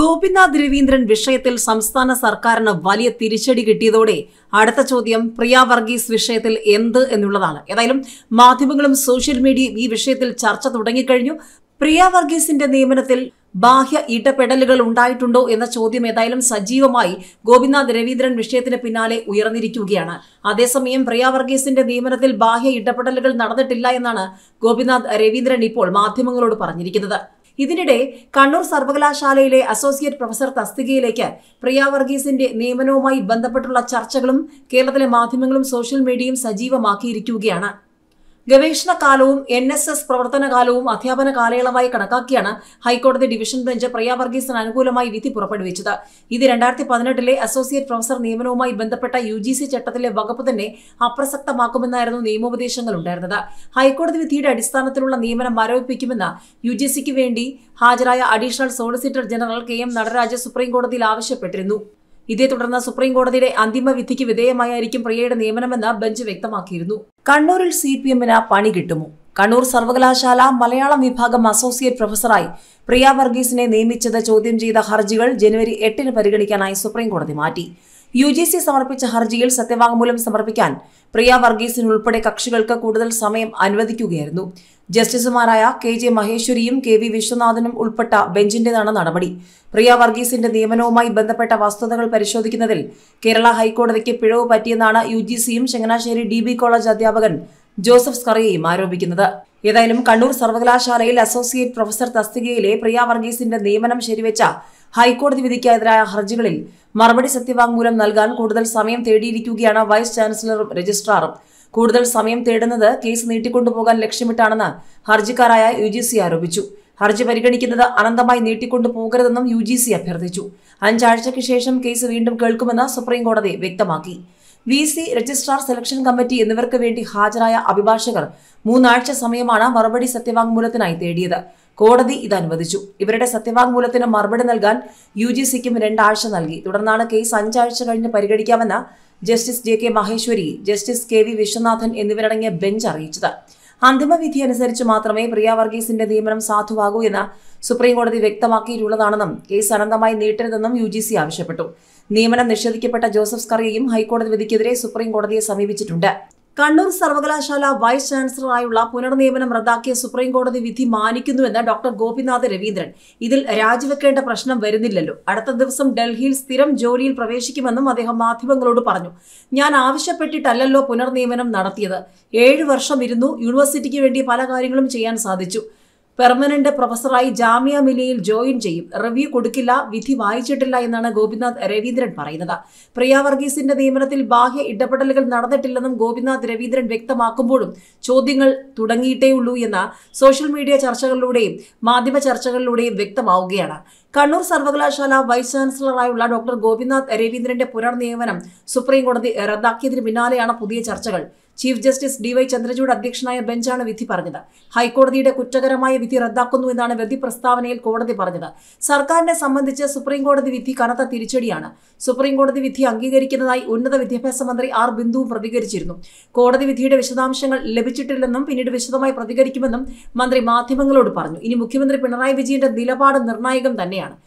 ഗോപിനാഥ് രവീന്ദ്രൻ വിഷയത്തിൽ സംസ്ഥാന സർക്കാരിന് വലിയ തിരിച്ചടി കിട്ടിയതോടെ അടുത്ത ചോദ്യം പ്രിയ വർഗീസ് വിഷയത്തിൽ എന്ത് എന്നുള്ളതാണ് ഏതായാലും മാധ്യമങ്ങളും സോഷ്യൽ മീഡിയയും ഈ വിഷയത്തിൽ ചർച്ച തുടങ്ങിക്കഴിഞ്ഞു പ്രിയ വർഗീസിന്റെ നിയമനത്തിൽ ബാഹ്യ ഇടപെടലുകൾ ഉണ്ടായിട്ടുണ്ടോ എന്ന ചോദ്യം ഏതായാലും സജീവമായി ഗോപിനാഥ് രവീന്ദ്രൻ വിഷയത്തിന് പിന്നാലെ ഉയർന്നിരിക്കുകയാണ് അതേസമയം പ്രിയ വർഗീസിന്റെ നിയമനത്തിൽ ബാഹ്യ ഇടപെടലുകൾ നടന്നിട്ടില്ല എന്നാണ് ഗോപിനാഥ് രവീന്ദ്രൻ ഇപ്പോൾ മാധ്യമങ്ങളോട് പറഞ്ഞിരിക്കുന്നത് ഇതിനിടെ കണ്ണൂർ സർവകലാശാലയിലെ അസോസിയേറ്റ് പ്രൊഫസർ തസ്തികയിലേക്ക് പ്രിയ വർഗീസിന്റെ നിയമനവുമായി ബന്ധപ്പെട്ടുള്ള ചർച്ചകളും കേരളത്തിലെ മാധ്യമങ്ങളും സോഷ്യൽ മീഡിയയും സജീവമാക്കിയിരിക്കുകയാണ് ഗവേഷണ കാലവും എൻ എസ് എസ് പ്രവർത്തന കാലവും അധ്യാപന കാലയളവായി കണക്കാക്കിയാണ് ഹൈക്കോടതി ഡിവിഷൻ ബെഞ്ച് പ്രിയ വർഗീസിന് അനുകൂലമായി വിധി പുറപ്പെടുവിച്ചത് ഇത് രണ്ടായിരത്തി പതിനെട്ടിലെ അസോസിയേറ്റ് പ്രൊഫസർ നിയമനവുമായി ബന്ധപ്പെട്ട യു ജി സി ചട്ടത്തിലെ വകുപ്പ് തന്നെ അപ്രസക്തമാക്കുമെന്നായിരുന്നു നിയമോപദേശങ്ങൾ ഉണ്ടായിരുന്നത് ഹൈക്കോടതി വിധിയുടെ അടിസ്ഥാനത്തിലുള്ള നിയമനം മരവിപ്പിക്കുമെന്ന് യു ജി സിക്ക് വേണ്ടി ഹാജരായ additional solicitor general K M Nataraj സുപ്രീംകോടതിയിൽ ആവശ്യപ്പെട്ടിരുന്നു ഇതേ തുടർന്ന് സുപ്രീം കോടതിയുടെ അന്തിമ വിധിക്ക് വിധേയമായിരിക്കും പ്രിയയുടെ നിയമനമെന്ന് ബെഞ്ച് വ്യക്തമാക്കിയിരുന്നു കണ്ണൂരിൽ സി പണി കിട്ടുമോ കണ്ണൂർ സർവകലാശാല മലയാളം വിഭാഗം അസോസിയേറ്റ് പ്രൊഫസറായി പ്രിയ വർഗീസിനെ നിയമിച്ചത് ചോദ്യം ചെയ്ത ഹർജികൾ ജനുവരി എട്ടിന് പരിഗണിക്കാനായി സുപ്രീംകോടതി മാറ്റി യു ജി സി സമർപ്പിച്ച ഹർജിയിൽ സത്യവാങ്മൂലം സമർപ്പിക്കാൻ പ്രിയ വർഗീസിനുൾപ്പെടെ കക്ഷികൾക്ക് കൂടുതൽ സമയം അനുവദിക്കുകയായിരുന്നു ജസ്റ്റിസുമാരായ കെ ജെ മഹേശ്വരിയും കെ വി വിശ്വനാഥനും ഉൾപ്പെട്ട ബെഞ്ചിന്റേതാണ് നടപടി പ്രിയ വർഗീസിന്റെ നിയമനവുമായി ബന്ധപ്പെട്ട വസ്തുതകൾ പരിശോധിക്കുന്നതിൽ കേരള ഹൈക്കോടതിക്ക് പിഴവ് പറ്റിയെന്നാണ് യു ജി സിയും ചങ്ങനാശ്ശേരി ഡി ബി കോളേജ് അധ്യാപകൻ ജോസഫ് സ്കറിയയും ആരോപിക്കുന്നത് ഏതായാലും കണ്ണൂർ സർവകലാശാലയിൽ അസോസിയേറ്റ് പ്രൊഫസർ തസ്തികയിലെ പ്രിയ വർഗീസിന്റെ നിയമനം ശരിവെച്ച ഹൈക്കോടതി വിധിക്കെതിരായ ഹർജികളിൽ മറുപടി സത്യവാങ്മൂലം നൽകാൻ കൂടുതൽ സമയം തേടിയിരിക്കുകയാണ് വൈസ് ചാൻസലറും രജിസ്ട്രാറും കൂടുതൽ സമയം തേടുന്നത് കേസ് നീട്ടിക്കൊണ്ടുപോകാൻ ലക്ഷ്യമിട്ടാണെന്ന് ഹർജിക്കാരായ യു ആരോപിച്ചു ഹർജി പരിഗണിക്കുന്നത് അനന്തമായി നീട്ടിക്കൊണ്ടു പോകരുതെന്നും യു ജി അഭ്യർത്ഥിച്ചു അഞ്ചാഴ്ചയ്ക്ക് ശേഷം കേസ് വീണ്ടും കേൾക്കുമെന്ന് സുപ്രീംകോടതി വ്യക്തമാക്കി V C registrar selection committee എന്നിവർക്ക് വേണ്ടി ഹാജരായ അഭിഭാഷകർ മൂന്നാഴ്ച സമയമാണ് മറുപടി സത്യവാങ്മൂലത്തിനായി തേടിയത് കോടതി ഇത് അനുവദിച്ചു ഇവരുടെ സത്യവാങ്മൂലത്തിന് മറുപടി നൽകാൻ യു ജി സിക്കും രണ്ടാഴ്ച നൽകി തുടർന്നാണ് കേസ് അഞ്ചാഴ്ച കഴിഞ്ഞ് പരിഗണിക്കാമെന്ന് justice J K Maheshwari justice K V Viswanathan എന്നിവരടങ്ങിയ ബെഞ്ച് അറിയിച്ചത് അന്തിമവിധി അനുസരിച്ച് മാത്രമേ പ്രിയ വർഗീസിന്റെ നിയമനം സാധുവാകൂ എന്ന് സുപ്രീംകോടതി വ്യക്തമാക്കിയിട്ടുള്ളതാണെന്നും കേസ് അനന്തമായി നീട്ടരുതെന്നും യു ആവശ്യപ്പെട്ടു നിയമനം നിഷേധിക്കപ്പെട്ട ജോസഫ് സ്കറിയയും ഹൈക്കോടതി വിധിക്കെതിരെ സുപ്രീംകോടതിയെ സമീപിച്ചിട്ടുണ്ട് കണ്ണൂർ സർവകലാശാല വൈസ് ചാൻസലറായുള്ള പുനർനിയമനം റദ്ദാക്കിയ സുപ്രീംകോടതി വിധി മാനിക്കുന്നുവെന്ന് ഡോക്ടർ ഗോപിനാഥ് രവീന്ദ്രൻ ഇതിൽ രാജിവെക്കേണ്ട പ്രശ്നം വരുന്നില്ലല്ലോ അടുത്ത ദിവസം ഡൽഹിയിൽ സ്ഥിരം ജോലിയിൽ പ്രവേശിക്കുമെന്നും അദ്ദേഹം മാധ്യമങ്ങളോട് പറഞ്ഞു ഞാൻ ആവശ്യപ്പെട്ടിട്ടല്ലല്ലോ പുനർനിയമനം നടത്തിയത് ഏഴു വർഷം ഇരുന്നു യൂണിവേഴ്സിറ്റിക്ക് വേണ്ടി പല കാര്യങ്ങളും ചെയ്യാൻ സാധിച്ചു പെർമനന്റ് പ്രൊഫസറായി ജാമ്യ മിലിയിൽ ജോയിൻ ചെയ്യും റിവ്യൂ കൊടുക്കില്ല വിധി വായിച്ചിട്ടില്ല എന്നാണ് ഗോപിനാഥ് രവീന്ദ്രൻ പറയുന്നത് പ്രിയ വർഗീസിന്റെ നിയമനത്തിൽ ബാഹ്യ ഇടപെടലുകൾ നടന്നിട്ടില്ലെന്നും ഗോപിനാഥ് രവീന്ദ്രൻ വ്യക്തമാക്കുമ്പോഴും ചോദ്യങ്ങൾ തുടങ്ങിയിട്ടേയുള്ളൂ എന്ന സോഷ്യൽ മീഡിയ ചർച്ചകളിലൂടെയും മാധ്യമ ചർച്ചകളിലൂടെയും വ്യക്തമാവുകയാണ് കണ്ണൂർ സർവകലാശാല വൈസ് ചാൻസലറായുള്ള ഡോക്ടർ ഗോപിനാഥ് രവീന്ദ്രന്റെ പുനർനിയമനം സുപ്രീംകോടതി റദ്ദാക്കിയതിന് പിന്നാലെയാണ് പുതിയ ചർച്ചകൾ chief justice D Y Chandrachud അധ്യക്ഷനായ ബെഞ്ചാണ് വിധി പറഞ്ഞത് ഹൈക്കോടതിയുടെ കുറ്റകരമായ വിധി റദ്ദാക്കുന്നു എന്നാണ് വിധി പ്രസ്താവനയിൽ കോടതി പറഞ്ഞത് സർക്കാരിനെ സംബന്ധിച്ച് സുപ്രീംകോടതി വിധി കനത്ത തിരിച്ചടിയാണ് സുപ്രീംകോടതി വിധി അംഗീകരിക്കുന്നതായി ഉന്നത വിദ്യാഭ്യാസ മന്ത്രി ആർ ബിന്ദുവും പ്രതികരിച്ചിരുന്നു കോടതി വിധിയുടെ വിശദാംശങ്ങൾ ലഭിച്ചിട്ടില്ലെന്നും പിന്നീട് വിശദമായി പ്രതികരിക്കുമെന്നും മന്ത്രി മാധ്യമങ്ങളോട് പറഞ്ഞു ഇനി മുഖ്യമന്ത്രി പിണറായി വിജയന്റെ നിലപാട് നിർണായകം തന്നെയാണ്